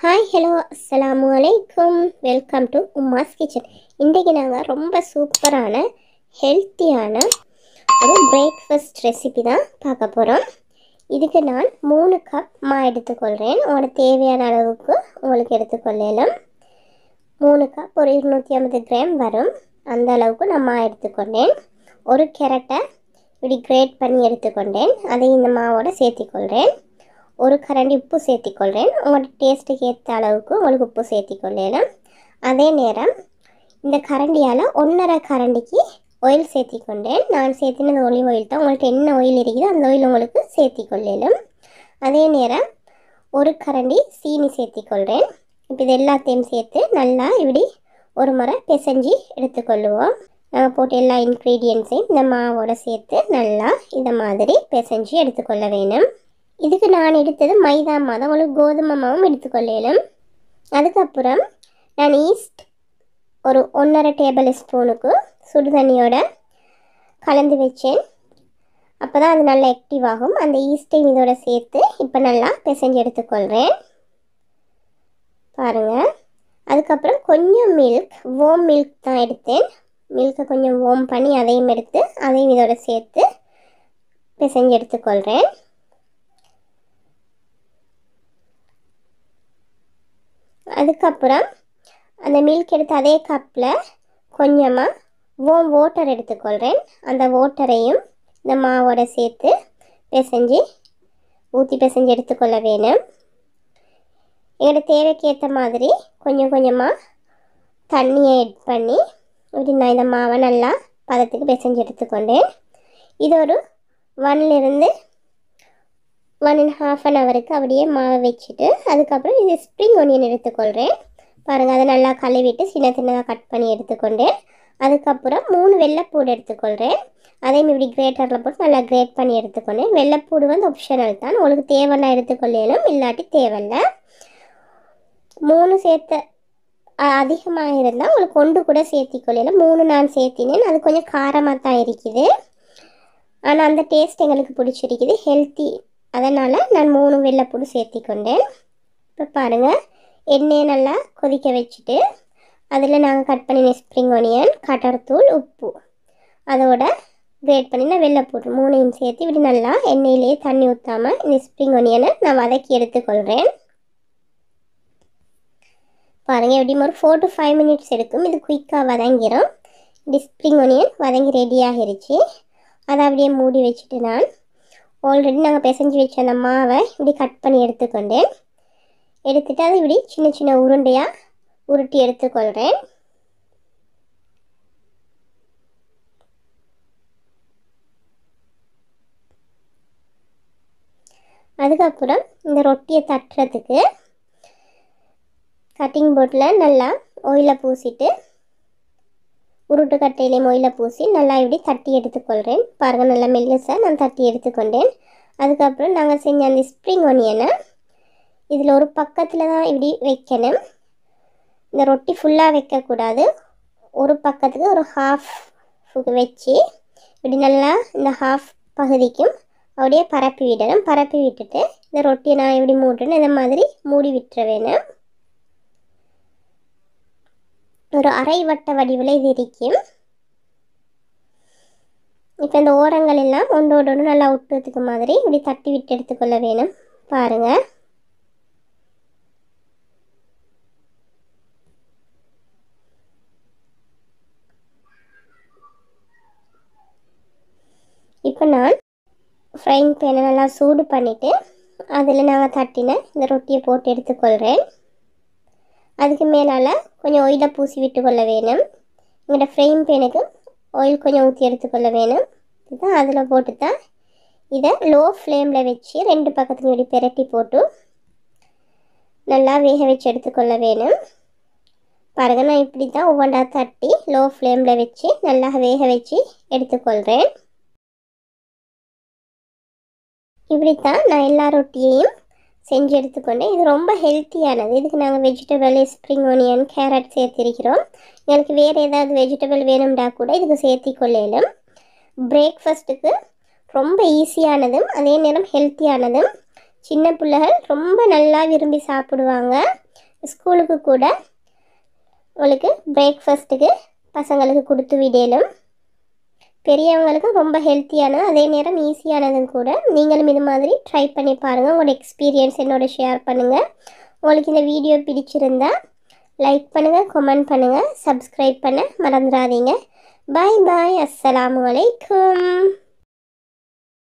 hi hello அஸ்லாம் வலைக்கம் welcome to Uma's kitchen இன்றைக்கு நாங்கள் ரொம்ப சூப்பரான ஹெல்த்தியான ஒரு பிரேக்ஃபஸ்ட் ரெசிபி தான் பார்க்க போகிறோம் இதுக்கு நான் மூணு கப் மா எடுத்துக்கொள்கிறேன் உங்களோட தேவையான அளவுக்கு உங்களுக்கு எடுத்துக்கொள்ளலாம் மூணு கப் ஒரு இருநூற்றி ஐம்பது கிராம் வரும் அந்த அளவுக்கு நான் மா எடுத்துக்கொண்டேன் ஒரு கேரட்டை இப்படி கிரேட் பண்ணி எடுத்துக்கொண்டேன் அதை இந்த மாவோடு சேர்த்திக்கொள்கிறேன் ஒரு கரண்டி உப்பு சேர்த்திக்கொள்கிறேன் உங்களோட டேஸ்ட்டுக்கு ஏற்ற அளவுக்கு உங்களுக்கு உப்பு சேர்த்திக்கொள்ளலாம் அதே நேரம் இந்த கரண்டியால் ஒன்றரை கரண்டிக்கு ஆயில் சேர்த்திக்கொண்டேன் நான் சேர்த்தினது ஒலிவ் ஆயில் தான் உங்கள்கிட்ட என்ன ஆயில் இருக்குதோ அந்த ஆயில் உங்களுக்கு சேர்த்திக்கொள்ளலும் அதே நேரம் ஒரு கரண்டி சீனி சேர்த்திக்கொள்கிறேன் இப்போ இது எல்லாத்தையும் சேர்த்து நல்லா இப்படி ஒரு முறை பிசைஞ்சு எடுத்துக்கொள்ளுவோம் நாங்கள் போட்டு எல்லா இன்க்ரீடியன்ஸையும் இந்த மாவோடு சேர்த்து நல்லா இந்த மாதிரி பிசைஞ்சு எடுத்துக்கொள்ள வேணும் இதுக்கு நான் எடுத்தது மைதா மாதம் உங்களுக்கு கோதுமை மாவும் எடுத்துக்கொள்ளேலும் அதுக்கப்புறம் நான் ஈஸ்ட் ஒரு ஒன்றரை டேபிள் ஸ்பூனுக்கு சுடு தண்ணியோட கலந்து வச்சேன் அப்போ தான் அது நல்லா ஆக்டிவ் ஆகும் அந்த ஈஸ்டையும் இதோட சேர்த்து இப்போ நல்லா பிசைஞ்சு எடுத்துக்கொள்கிறேன் பாருங்கள் அதுக்கப்புறம் கொஞ்சம் மில்க் ஓம் மில்க் தான் எடுத்தேன் மில்கை கொஞ்சம் ஓம் பண்ணி அதையும் எடுத்து அதையும் இதோட சேர்த்து பிசைஞ்சு எடுத்துக்கொள்கிறேன் அதுக்கப்புறம் அந்த மில்க் எடுத்த அதே கப்பில் கொஞ்சமாக ஓம் ஓட்டர் எடுத்துக்கொள்கிறேன் அந்த ஓட்டரையும் இந்த மாவோட சேர்த்து பிசைஞ்சு ஊற்றி பிசைஞ்சு எடுத்துக்கொள்ள வேணும் எங்களோட தேவைக்கு ஏற்ற மாதிரி கொஞ்சம் கொஞ்சமாக தண்ணியை எட் பண்ணி இப்படி நான் இந்த மாவை நல்லா பதத்துக்கு பிசைஞ்சு எடுத்துக்கொண்டேன் இது ஒரு ஒன்லேருந்து ஒன் அண்ட் ஹாஃப் அன் ஹவருக்கு அப்படியே மாவை வச்சுட்டு அதுக்கப்புறம் இது ஸ்ப்ரிங் ஒனியன் எடுத்துக்கொள்கிறேன் பாருங்கள் அதை நல்லா கழுவிட்டு சின்ன சின்னதாக கட் பண்ணி எடுத்துக்கொண்டேன் அதுக்கப்புறம் மூணு வெள்ளைப்பூடு எடுத்துக்கொள்கிறேன் அதையும் இப்படி கிரேட்டரில் போட்டு நல்லா கிரேட் பண்ணி எடுத்துக்கொண்டேன் வெள்ளைப்பூடு வந்து ஒப்ஷனல் தான் உங்களுக்கு தேவையில்லாம் எடுத்துக்கொள்ளணும் இல்லாட்டி தேவையில்லை மூணு சேர்த்த அதிகமாக இருந்தால் உங்களுக்கு ஒன்று கூட சேர்த்திக்கொள்ளையில மூணு நான் சேர்த்தினேன் அது கொஞ்சம் காரமாக தான் இருக்குது ஆனால் அந்த டேஸ்ட் எங்களுக்கு பிடிச்சிருக்குது ஹெல்த்தி அதனால் நான் மூணு வெள்ளைப்பூடு சேர்த்தி கொண்டேன் இப்போ பாருங்கள் எண்ணெயை நல்லா கொதிக்க வச்சுட்டு அதில் நாங்கள் கட் பண்ணின ஸ்ப்ரிங் ஒனியன் கட்டர்த்தூள் உப்பு அதோட கிரேட் பண்ணின வெள்ளைப்பூடு மூணையும் சேர்த்து இப்படி நல்லா எண்ணெயிலேயே தண்ணி ஊற்றாமல் இந்த ஸ்ப்ரிங் ஒனியனை நான் வதக்கி எடுத்துக்கொள்கிறேன் பாருங்கள் எப்படியும் ஒரு ஃபோர் டு ஃபைவ் மினிட்ஸ் எடுக்கும் இது குயிக்காக வதங்கிடும் இப்படி ஸ்ப்ரிங் ஒனியன் வதங்கி ரெடியாகிருச்சு அதை அப்படியே மூடி வச்சுட்டு நான் ஆல்ரெடி நாங்கள் பிசைஞ்சு வச்ச அந்த மாவை இப்படி கட் பண்ணி எடுத்துக்கொண்டேன் எடுத்துகிட்டு அதை இப்படி சின்ன சின்ன உருண்டையாக உருட்டி எடுத்துக்கொள்கிறேன் அதுக்கப்புறம் இந்த ரொட்டியை தட்டுறதுக்கு கட்டிங் போர்டில் நல்லா ஆயிலை பூசிட்டு உருட்டுக்கட்டையிலே மொயில பூசி நல்லா இப்படி தட்டி எடுத்துக்கொள்கிறேன் பாருங்கள் நல்லா மெல்லுசாக நான் தட்டி எடுத்துக்கொண்டேன் அதுக்கப்புறம் நாங்கள் செஞ்ச அந்த ஸ்ப்ரிங் ஒனியனை இதில் ஒரு பக்கத்தில் தான் இப்படி வைக்கணும் இந்த ரொட்டி ஃபுல்லாக வைக்கக்கூடாது ஒரு பக்கத்துக்கு ஒரு ஹாஃப் வச்சு இப்படி நல்லா இந்த ஹாஃப் பகுதிக்கும் அப்படியே பரப்பி விடணும் பரப்பி விட்டுட்டு இந்த ரொட்டியை நான் எப்படி மூட்டுன்னு இந்த மாதிரி மூடி விட்டுற வேணும் ஒரு அரை வட்ட வடிவில் இது இருக்கும் இப்போ இந்த ஓரங்கள் எல்லாம் ஒன்றோடு ஒன்று நல்லா ஒட்டுறதுக்கு மாதிரி இப்படி தட்டி விட்டு எடுத்துக்கொள்ள வேணும் பாருங்கள் இப்போ நான் ஃப்ரைங் பேனை நல்லா சூடு பண்ணிவிட்டு அதில் நான் தட்டின இந்த ரொட்டியை போட்டு எடுத்துக்கொள்கிறேன் அதுக்கு மேலால் கொஞ்சம் ஒயிலை பூசி விட்டு கொள்ள வேணும் எங்களோட ஃப்ரேம் பேனுக்கு ஆயில் கொஞ்சம் ஊற்றி எடுத்துக்கொள்ள வேணும் இதுதான் அதில் போட்டு தான் இதை லோ ஃப்ளேமில் வச்சு ரெண்டு பக்கத்துக்கு இப்படி பெரட்டி போட்டு நல்லா வேக வச்சு எடுத்துக்கொள்ள வேணும் பாருங்க நான் இப்படி தான் ஒவ்வொன்றா தட்டி லோ ஃப்ளேமில் வச்சு நல்லா வேக வச்சு எடுத்துக்கொள்கிறேன் இப்படித்தான் நான் எல்லா ரொட்டியையும் செஞ்சு எடுத்துக்கொண்டேன் இது ரொம்ப ஹெல்த்தியானது இதுக்கு நாங்கள் வெஜிடபிள் ஸ்ப்ரிங் ஒனியன் கேரட் சேர்த்திருக்கிறோம் எங்களுக்கு வேறு ஏதாவது வெஜிடபிள் வேணும்டா கூட இதுக்கு சேர்த்தி கொள்ளையிலும் பிரேக்ஃபஸ்ட்டுக்கு ரொம்ப ஈஸியானதும் அதே நேரம் ஹெல்த்தியானதும் சின்ன பிள்ளைகள் ரொம்ப நல்லா விரும்பி சாப்பிடுவாங்க ஸ்கூலுக்கு கூட உங்களுக்கு பிரேக்ஃபஸ்ட்டுக்கு பசங்களுக்கு கொடுத்து விடலும் பெரியவங்களுக்கும் ரொம்ப ஹெல்த்தியானது அதே நேரம் ஈஸியானதும் கூட நீங்களும் இது மாதிரி ட்ரை பண்ணி பாருங்கள் உங்களோட எக்ஸ்பீரியன்ஸ் என்னோட ஷேர் பண்ணுங்கள் உங்களுக்கு இந்த வீடியோ பிடிச்சிருந்தா லைக் பண்ணுங்கள் கமெண்ட் பண்ணுங்கள் சப்ஸ்கிரைப் பண்ண மறந்துடாதீங்க பாய் பாய் அஸ்லாம் வலைக்கம்